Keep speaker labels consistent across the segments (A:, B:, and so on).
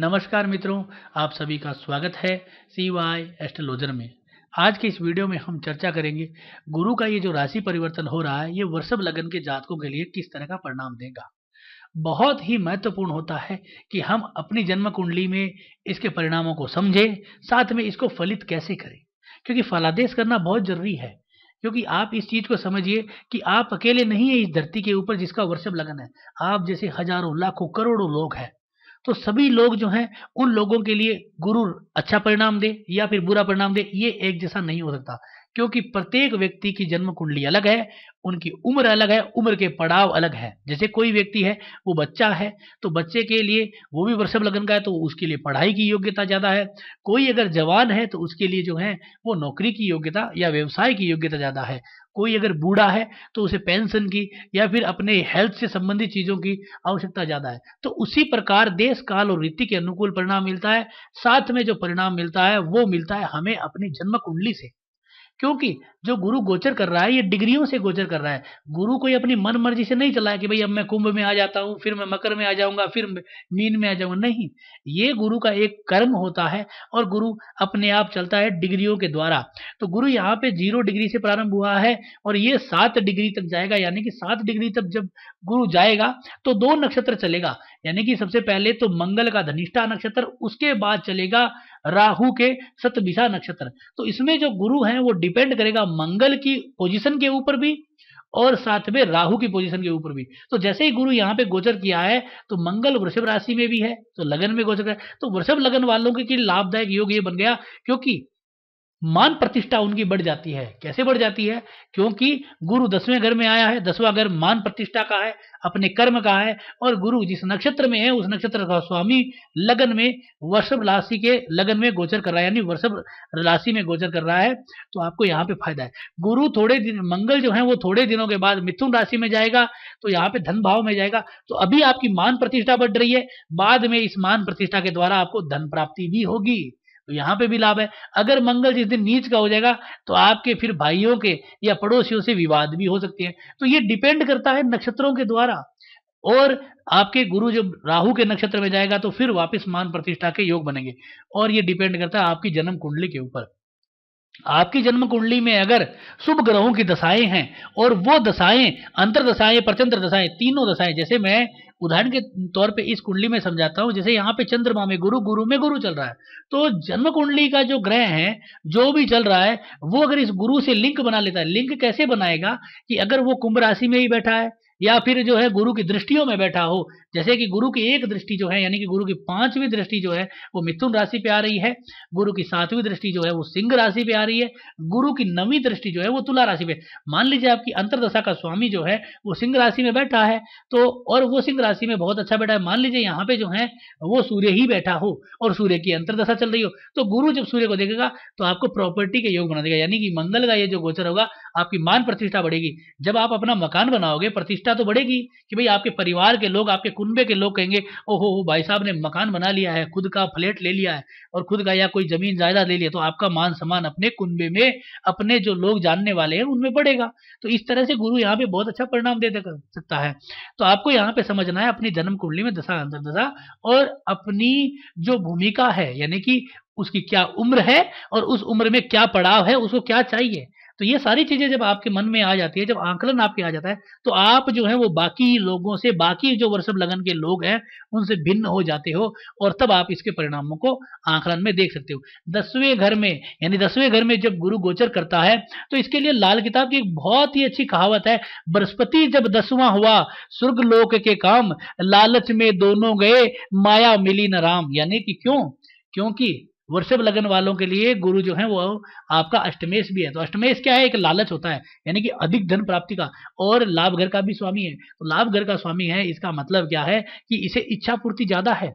A: नमस्कार मित्रों आप सभी का स्वागत है सी वाई एस्ट्रोलॉजर में आज के इस वीडियो में हम चर्चा करेंगे गुरु का ये जो राशि परिवर्तन हो रहा है ये वर्षभ लगन के जातकों के लिए किस तरह का परिणाम देगा बहुत ही महत्वपूर्ण होता है कि हम अपनी जन्म कुंडली में इसके परिणामों को समझें साथ में इसको फलित कैसे करें क्योंकि फलादेश करना बहुत जरूरी है क्योंकि आप इस चीज़ को समझिए कि आप अकेले नहीं है इस धरती के ऊपर जिसका वर्षभ लगन है आप जैसे हजारों लाखों करोड़ों लोग हैं तो सभी लोग जो हैं उन लोगों के लिए गुरु अच्छा परिणाम दे या फिर बुरा परिणाम दे ये एक जैसा नहीं हो सकता क्योंकि प्रत्येक व्यक्ति की जन्म कुंडली अलग है उनकी उम्र अलग है उम्र के पड़ाव अलग है जैसे कोई व्यक्ति है वो बच्चा है तो बच्चे के लिए वो भी वृषभ लगन का है तो उसके लिए पढ़ाई की योग्यता ज़्यादा है कोई अगर जवान है तो उसके लिए जो है वो नौकरी की योग्यता या व्यवसाय की योग्यता ज़्यादा है कोई अगर बूढ़ा है तो उसे पेंशन की या फिर अपने हेल्थ से संबंधित चीज़ों की आवश्यकता ज़्यादा है तो उसी प्रकार देश काल और रीति के अनुकूल परिणाम मिलता है साथ में जो परिणाम मिलता है वो मिलता है हमें अपनी जन्म कुंडली से क्योंकि जो गुरु गोचर कर रहा है ये डिग्रियों से गोचर कर रहा है गुरु कोई अपनी मन मर्जी से नहीं चला है कि भाई अब मैं कुंभ में आ जाता हूँ फिर मैं मकर में आ जाऊंगा फिर मीन में आ जाऊंगा नहीं ये गुरु का एक कर्म होता है और गुरु अपने आप चलता है डिग्रियों के द्वारा तो गुरु यहाँ पे जीरो डिग्री से प्रारंभ हुआ है और ये सात डिग्री तक जाएगा यानी कि सात डिग्री तक जब गुरु जाएगा तो दो नक्षत्र चलेगा यानी कि सबसे पहले तो मंगल का धनिष्ठा नक्षत्र उसके बाद चलेगा राहु के सतबिशा नक्षत्र तो इसमें जो गुरु हैं वो डिपेंड करेगा मंगल की पोजीशन के ऊपर भी और साथ में राहु की पोजीशन के ऊपर भी तो जैसे ही गुरु यहाँ पे गोचर किया है तो मंगल वृषभ राशि में भी है तो लगन में गोचर है तो वृषभ लगन वालों के लिए लाभदायक योग ये बन गया क्योंकि मान प्रतिष्ठा उनकी बढ़ जाती है कैसे बढ़ जाती है क्योंकि गुरु दसवें घर में आया है दसवां घर मान प्रतिष्ठा का है अपने कर्म का है और गुरु जिस नक्षत्र में है उस नक्षत्र का स्वामी लगन में वर्षभ राशि के लगन में गोचर कर रहा है यानी वर्षभ राशि में गोचर कर रहा है तो आपको यहाँ पे फायदा है गुरु थोड़े दिन मंगल जो है वो थोड़े दिनों के बाद मिथुन राशि में जाएगा तो यहाँ पे धन भाव में जाएगा तो अभी आपकी मान प्रतिष्ठा बढ़ रही है बाद में इस मान प्रतिष्ठा के द्वारा आपको धन प्राप्ति भी होगी तो यहाँ पे भी लाभ है अगर मंगल जिस दिन नीच का हो जाएगा तो आपके फिर भाइयों के या पड़ोसियों से विवाद भी हो सकते हैं तो ये डिपेंड करता है नक्षत्रों के द्वारा और आपके गुरु जब राहु के नक्षत्र में जाएगा तो फिर वापस मान प्रतिष्ठा के योग बनेंगे और ये डिपेंड करता है आपकी जन्म कुंडली के ऊपर आपकी जन्म कुंडली में अगर शुभ ग्रहों की दशाएं हैं और वो दशाएं अंतर दशाएं प्रचंद्र दशाएं तीनों दशाएं जैसे मैं उदाहरण के तौर पे इस कुंडली में समझाता हूँ जैसे यहाँ पे चंद्रमा में गुरु गुरु में गुरु चल रहा है तो जन्म कुंडली का जो ग्रह है जो भी चल रहा है वो अगर इस गुरु से लिंक बना लेता है लिंक कैसे बनाएगा कि अगर वो कुंभ राशि में ही बैठा है या फिर जो है गुरु की दृष्टियों में बैठा हो जैसे कि गुरु की एक दृष्टि जो है यानी कि गुरु की पांचवी दृष्टि जो है वो मिथुन राशि पे आ रही है गुरु की सातवीं दृष्टि जो है वो सिंह राशि पे आ रही है गुरु की नवी दृष्टि जो है वो तुला राशि पे मान लीजिए आपकी अंतरदशा का स्वामी जो है वो सिंह राशि में बैठा है तो और वो सिंह राशि में बहुत अच्छा बैठा है मान लीजिए यहाँ पे जो है वो सूर्य ही बैठा हो और सूर्य की अंतरदशा चल रही हो तो गुरु जब सूर्य को देखेगा तो आपको प्रॉपर्टी के योग बना देगा यानी कि मंगल का ये जो गोचर होगा आपकी मान प्रतिष्ठा बढ़ेगी जब आप अपना मकान बनाओगे प्रतिष्ठा प्रतिष्ठा तो बढ़ेगी कि भाई आपके परिवार के लोग आपके कुंबे के लोग कहेंगे ओहो भाई साहब ने मकान बना लिया है खुद का फ्लैट ले लिया है और खुद का या कोई जमीन जायदाद ले लिया तो आपका मान सम्मान अपने कुंबे में अपने जो लोग जानने वाले हैं उनमें बढ़ेगा तो इस तरह से गुरु यहाँ पे बहुत अच्छा परिणाम दे सकता है तो आपको यहाँ पे समझना है अपनी जन्म कुंडली में दशा अंतर दशा और अपनी जो भूमिका है यानी कि उसकी क्या उम्र है और उस उम्र में क्या पड़ाव है उसको क्या चाहिए तो ये सारी चीज़ें जब आपके मन में आ जाती है जब आंकलन आपके आ जाता है तो आप जो है वो बाकी लोगों से बाकी जो वर्षभ लगन के लोग हैं उनसे भिन्न हो जाते हो और तब आप इसके परिणामों को आंकलन में देख सकते हो दसवें घर में यानी दसवें घर में जब गुरु गोचर करता है तो इसके लिए लाल किताब की एक बहुत ही अच्छी कहावत है बृहस्पति जब दसवां हुआ स्वर्ग लोक के काम लालच में दोनों गए माया मिली न राम यानी कि क्यों क्योंकि वृषभ लगन वालों के लिए गुरु जो है वो आपका अष्टमेश भी है तो अष्टमेश क्या है एक लालच होता है यानी कि अधिक धन प्राप्ति का और लाभ घर का भी स्वामी है तो लाभ घर का स्वामी है इसका मतलब क्या है कि इसे इच्छा पूर्ति ज्यादा है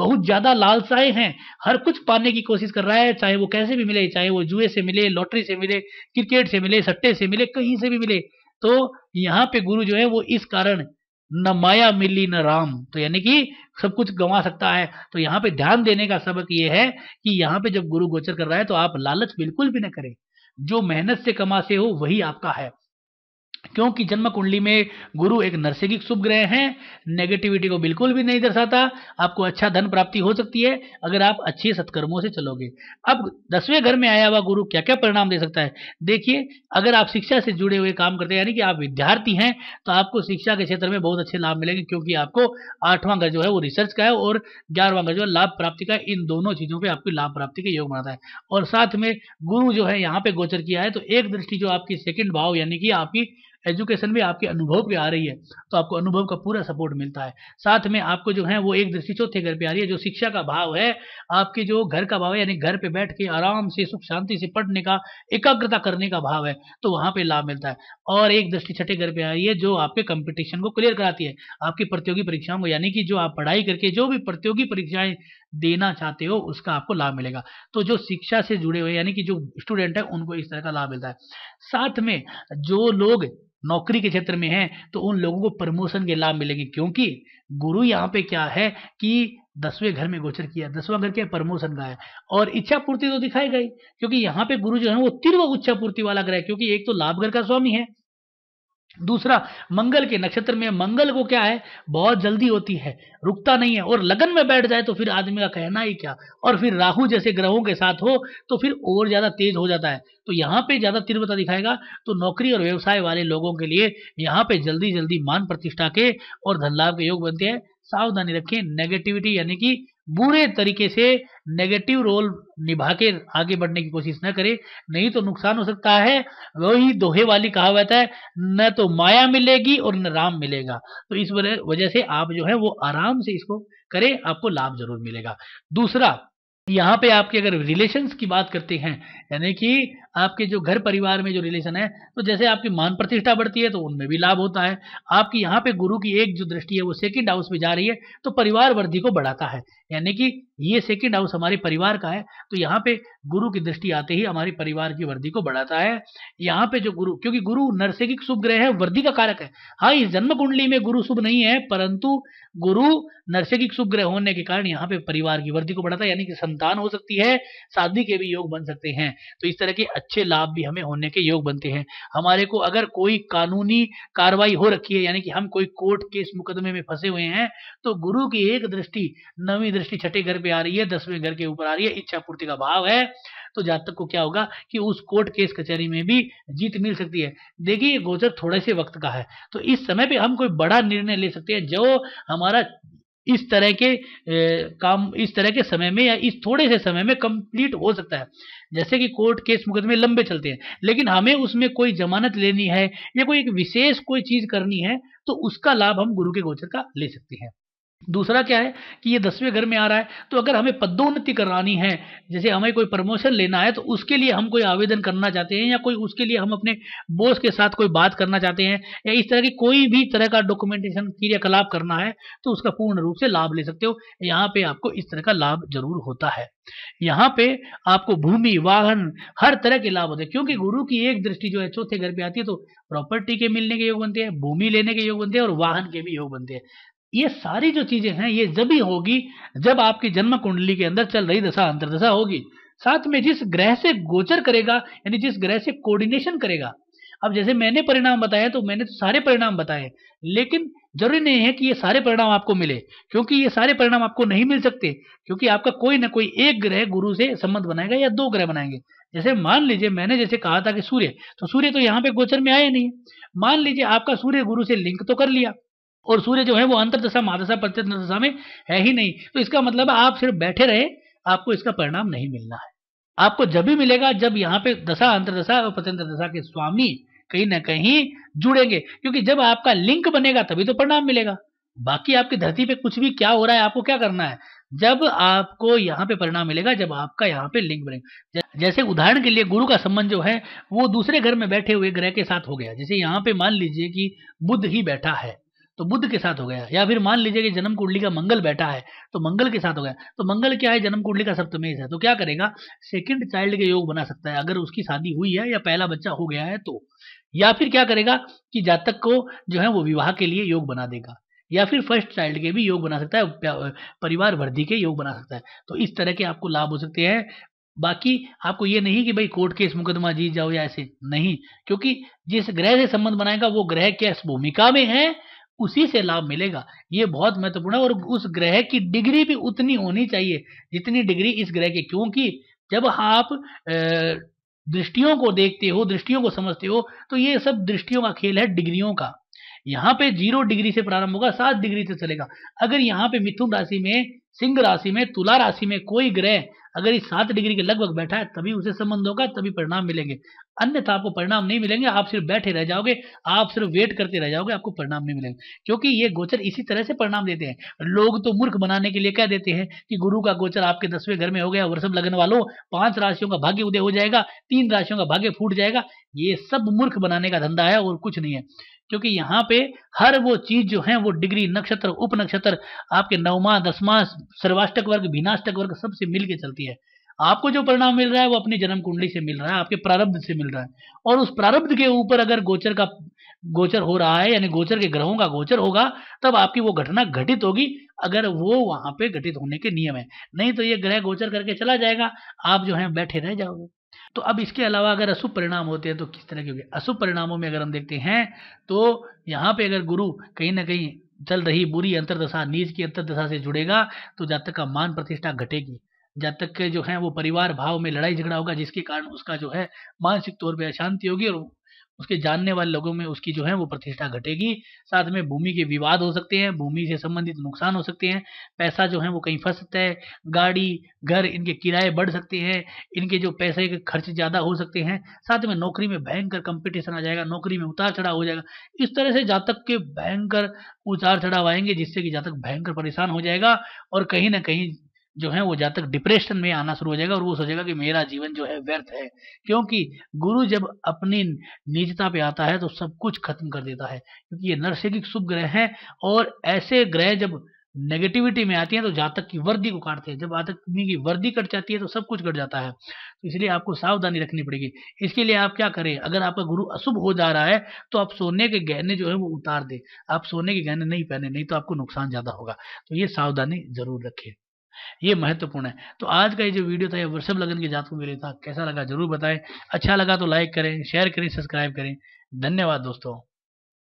A: बहुत ज्यादा लालसाएं हैं हर कुछ पाने की कोशिश कर रहा है चाहे वो कैसे भी मिले चाहे वो जुए से मिले लॉटरी से मिले क्रिकेट से मिले सट्टे से मिले कहीं से भी मिले तो यहाँ पे गुरु जो है वो इस कारण न माया मिली न राम तो यानी कि सब कुछ गंवा सकता है तो यहाँ पे ध्यान देने का सबक ये है कि यहाँ पे जब गुरु गोचर कर रहा है तो आप लालच बिल्कुल भी ना करें जो मेहनत से कमा से हो वही आपका है क्योंकि जन्म कुंडली में गुरु एक नरसिंह शुभ ग्रह है नेगेटिविटी को बिल्कुल भी नहीं दर्शाता आपको अच्छा धन प्राप्ति हो सकती है अगर आप अच्छे सत्कर्मों से चलोगे अब दसवें घर में आया हुआ गुरु क्या क्या परिणाम दे सकता है देखिए अगर आप शिक्षा से जुड़े हुए काम करते हैं यानी कि आप विद्यार्थी हैं तो आपको शिक्षा के क्षेत्र में बहुत अच्छे लाभ मिलेंगे क्योंकि आपको आठवां घर जो है वो रिसर्च का है और ग्यारहवां घर जो है लाभ प्राप्ति का इन दोनों चीज़ों पर आपकी लाभ प्राप्ति का योग बनाता है और साथ में गुरु जो है यहाँ पे गोचर किया है तो एक दृष्टि जो आपकी सेकेंड भाव यानी कि आपकी एजुकेशन भी आपके अनुभव पे आ रही है तो आपको अनुभव का पूरा सपोर्ट मिलता है साथ में आपको जो है वो एक दृष्टि चौथे घर पे आ रही है जो शिक्षा का भाव है आपके जो घर का भाव है यानी घर पे बैठ के आराम से सुख शांति से पढ़ने का एकाग्रता करने का भाव है तो वहां पे लाभ मिलता है और एक दृष्टि छठे घर पे आ रही है जो आपके कॉम्पिटिशन को क्लियर कराती है आपकी प्रतियोगी परीक्षाओं को यानी कि जो आप पढ़ाई करके जो भी प्रतियोगी परीक्षाएं देना चाहते हो उसका आपको लाभ मिलेगा तो जो शिक्षा से जुड़े हुए यानी कि जो स्टूडेंट है उनको इस तरह का लाभ मिलता है साथ में जो लोग नौकरी के क्षेत्र में हैं तो उन लोगों को प्रमोशन के लाभ मिलेंगे क्योंकि गुरु यहाँ पे क्या है कि दसवें घर में गोचर किया दसवां घर क्या प्रमोशन का है और इच्छा पूर्ति तो दिखाई गई क्योंकि यहाँ पे गुरु जो है वो तीर्व उच्चा पूर्ति वाला ग्रह क्योंकि एक तो लाभ घर का स्वामी है दूसरा मंगल के नक्षत्र में मंगल को क्या है बहुत जल्दी होती है रुकता नहीं है और लगन में बैठ जाए तो फिर आदमी का कहना ही क्या और फिर राहु जैसे ग्रहों के साथ हो तो फिर और ज़्यादा तेज हो जाता है तो यहाँ पे ज़्यादा तीव्रता दिखाएगा तो नौकरी और व्यवसाय वाले लोगों के लिए यहाँ पे जल्दी जल्दी मान प्रतिष्ठा के और धन लाभ के योग बनते हैं सावधानी रखें नेगेटिविटी यानी कि बुरे तरीके से नेगेटिव रोल निभा के आगे बढ़ने की कोशिश न करे नहीं तो नुकसान हो सकता है वही दोहे वाली कहावत है न तो माया मिलेगी और न राम मिलेगा तो इस वजह से आप जो है वो आराम से इसको करें आपको लाभ जरूर मिलेगा दूसरा यहाँ पे आपके अगर रिलेशंस की बात करते हैं यानी कि आपके जो घर परिवार में जो रिलेशन है तो जैसे आपकी मान प्रतिष्ठा बढ़ती है तो उनमें भी लाभ होता है आपकी यहाँ पे गुरु की एक जो दृष्टि है वो सेकेंड हाउस में जा रही है तो परिवार वृद्धि को बढ़ाता है यानी कि ये सेकंड हाउस हमारे परिवार का है तो यहाँ पे गुरु की दृष्टि आते ही हमारे परिवार की वृद्धि को बढ़ाता है यहाँ पे जो गुरु क्योंकि गुरु नरसिक शुभ ग्रह है वृद्धि का कारक है हाँ इस जन्म कुंडली में गुरु शुभ नहीं है परंतु गुरु नरसिक शुभ ग्रह होने के कारण यहाँ पे परिवार की वृद्धि को बढ़ाता है यानी कि संतान हो सकती है शादी के भी योग बन सकते हैं तो इस तरह के अच्छे लाभ भी हमें होने के योग बनते हैं हमारे को अगर कोई कानूनी कार्रवाई हो रखी है यानी कि हम कोई कोर्ट केस मुकदमे में फंसे हुए हैं तो गुरु की एक दृष्टि नवी दृष्टि छठे घर पे आ रही है दसवें घर के ऊपर आ रही है इच्छा पूर्ति का भाव है तो जातक को क्या होगा कि उस कोर्ट केस कचहरी में भी जीत मिल सकती है देखिए गोचर थोड़े से वक्त का है तो इस समय पे हम कोई बड़ा निर्णय ले सकते हैं जो हमारा इस तरह के काम इस तरह के समय में या इस थोड़े से समय में कंप्लीट हो सकता है जैसे कि कोर्ट केस मुकदमे लंबे चलते हैं लेकिन हमें उसमें कोई जमानत लेनी है या कोई एक विशेष कोई चीज़ करनी है तो उसका लाभ हम गुरु के गोचर का ले सकते हैं दूसरा क्या है कि ये दसवें घर में आ रहा है तो अगर हमें पदोन्नति करानी है जैसे हमें कोई प्रमोशन लेना है तो उसके लिए हम कोई आवेदन करना चाहते हैं या कोई उसके लिए हम अपने बॉस के साथ कोई बात करना चाहते हैं या इस तरह की कोई भी तरह का डॉक्यूमेंटेशन क्रियाकलाप करना है तो उसका पूर्ण रूप से लाभ ले सकते हो यहाँ पे आपको इस तरह का लाभ जरूर होता है यहाँ पे आपको भूमि वाहन हर तरह के लाभ होते हैं क्योंकि गुरु की एक दृष्टि जो है चौथे घर पे आती है तो प्रॉपर्टी के मिलने के योग बनते हैं भूमि लेने के योग बनते हैं और वाहन के भी योग बनते हैं ये सारी जो चीजें हैं ये जब ही होगी जब आपकी जन्म कुंडली के अंदर चल रही दशा अंतरदशा होगी साथ में जिस ग्रह से गोचर करेगा यानी जिस ग्रह से कोऑर्डिनेशन करेगा अब जैसे मैंने परिणाम बताया तो मैंने तो सारे परिणाम बताए लेकिन जरूरी नहीं है कि ये सारे परिणाम आपको मिले क्योंकि ये सारे परिणाम आपको नहीं मिल सकते क्योंकि आपका कोई ना कोई एक ग्रह गुरु से संबंध बनाएगा या दो ग्रह बनाएंगे जैसे मान लीजिए मैंने जैसे कहा था कि सूर्य तो सूर्य तो यहाँ पे गोचर में आया नहीं मान लीजिए आपका सूर्य गुरु से लिंक तो कर लिया और सूर्य जो है वो अंतरदशा महादशा प्रत्येक दशा में है ही नहीं तो इसका मतलब आप सिर्फ बैठे रहे आपको इसका परिणाम नहीं मिलना है आपको जब भी मिलेगा जब यहाँ पे दशा अंतरदशा और प्रत्येक दशा के स्वामी कहीं ना कहीं जुड़ेंगे क्योंकि जब आपका लिंक बनेगा तभी तो परिणाम मिलेगा बाकी आपकी धरती पे कुछ भी क्या हो रहा है आपको क्या करना है जब आपको यहाँ पे परिणाम मिलेगा जब आपका यहाँ पे लिंक बनेगा जैसे उदाहरण के लिए गुरु का संबंध जो है वो दूसरे घर में बैठे हुए ग्रह के साथ हो गया जैसे यहाँ पे मान लीजिए कि बुद्ध ही बैठा है तो बुद्ध के साथ हो गया या फिर मान लीजिए कि जन्म कुंडली का मंगल बैठा है तो मंगल के साथ हो गया तो मंगल क्या है जन्म कुंडली का सप्तमेश है तो क्या करेगा सेकंड चाइल्ड के योग बना सकता है अगर उसकी शादी हुई है या पहला बच्चा हो गया है तो या फिर क्या करेगा कि जातक को जो है वो विवाह के लिए योग बना देगा या फिर फर्स्ट चाइल्ड के भी योग बना सकता है परिवार वृद्धि के योग बना सकता है तो इस तरह के आपको लाभ हो सकते हैं बाकी आपको ये नहीं कि भाई कोर्ट केस मुकदमा जीत जाओ या ऐसे नहीं क्योंकि जिस ग्रह से संबंध बनाएगा वो ग्रह क्या भूमिका में है उसी से लाभ मिलेगा ये बहुत महत्वपूर्ण है और उस ग्रह की डिग्री भी उतनी होनी चाहिए जितनी डिग्री इस ग्रह की क्योंकि जब आप दृष्टियों को देखते हो दृष्टियों को समझते हो तो ये सब दृष्टियों का खेल है डिग्रियों का यहाँ पे जीरो डिग्री से प्रारंभ होगा सात डिग्री से चलेगा अगर यहाँ पे मिथुन राशि में सिंह राशि में तुला राशि में कोई ग्रह अगर ये सात डिग्री के लगभग बैठा है तभी उसे संबंध होगा तभी परिणाम मिलेंगे अन्यथा आपको परिणाम नहीं मिलेंगे आप सिर्फ बैठे रह जाओगे आप सिर्फ वेट करते रह जाओगे आपको परिणाम नहीं मिलेंगे क्योंकि ये गोचर इसी तरह से परिणाम देते हैं लोग तो मूर्ख बनाने के लिए कह देते हैं कि गुरु का गोचर आपके दसवें घर में हो गया वृषभ लगन वालों पांच राशियों का भाग्य उदय हो जाएगा तीन राशियों का भाग्य फूट जाएगा ये सब मूर्ख बनाने का धंधा है और कुछ नहीं है क्योंकि यहाँ पे हर वो चीज जो है वो डिग्री नक्षत्र उप नक्षत्र आपके नवमा दसवा सर्वाष्टक वर्ग भीनाष्टक वर्ग सबसे मिल के चलती है आपको जो परिणाम मिल रहा है वो अपनी जन्म कुंडली से मिल रहा है आपके प्रारब्ध से मिल रहा है और उस प्रारब्ध के ऊपर अगर गोचर का गोचर हो रहा है यानी गोचर के ग्रहों का गोचर होगा तब आपकी वो घटना घटित होगी अगर वो वहां पे घटित होने के नियम है नहीं तो ये ग्रह गोचर करके चला जाएगा आप जो है बैठे रह जाओगे तो अब इसके अलावा अगर अशुभ परिणाम होते हैं तो किस तरह के होंगे अशुभ परिणामों में अगर हम देखते हैं तो यहाँ पे अगर गुरु कहीं ना कहीं चल रही बुरी अंतरदशा नीच की अंतरदशा से जुड़ेगा तो जातक का मान प्रतिष्ठा घटेगी जातक के जो है वो परिवार भाव में लड़ाई झगड़ा होगा जिसके कारण उसका जो है मानसिक तौर पर अशांति होगी और उसके जानने वाले लोगों में उसकी जो है वो प्रतिष्ठा घटेगी साथ में भूमि के विवाद हो सकते हैं भूमि से संबंधित नुकसान हो सकते हैं पैसा जो है वो कहीं फंस सकता है गाड़ी घर इनके किराए बढ़ सकते हैं इनके जो पैसे के खर्च ज़्यादा हो सकते हैं साथ में नौकरी में भयंकर कंपटीशन आ जाएगा नौकरी में उतार चढ़ाव हो जाएगा इस तरह से जातक के भयंकर उतार चढ़ाव आएंगे जिससे कि जातक भयंकर परेशान हो जाएगा और कहीं ना कहीं जो है वो जातक डिप्रेशन में आना शुरू हो जाएगा और वो सोचेगा कि मेरा जीवन जो है व्यर्थ है क्योंकि गुरु जब अपनी निजता पे आता है तो सब कुछ खत्म कर देता है क्योंकि ये नरसिंह शुभ ग्रह है और ऐसे ग्रह जब नेगेटिविटी में आती है तो जातक की वर्दी को काटते हैं जब आतकमी की वर्दी कट जाती है तो सब कुछ कट जाता है तो इसलिए आपको सावधानी रखनी पड़ेगी इसके लिए आप क्या करें अगर आपका गुरु अशुभ हो जा रहा है तो आप सोने के गहने जो है वो उतार दें आप सोने के गहने नहीं पहने नहीं तो आपको नुकसान ज़्यादा होगा तो ये सावधानी जरूर रखें ये महत्वपूर्ण है तो आज का ये जो वीडियो था ये वृषभ लगन के जात को लिए था कैसा लगा जरूर बताएं अच्छा लगा तो लाइक करें शेयर करें सब्सक्राइब करें धन्यवाद दोस्तों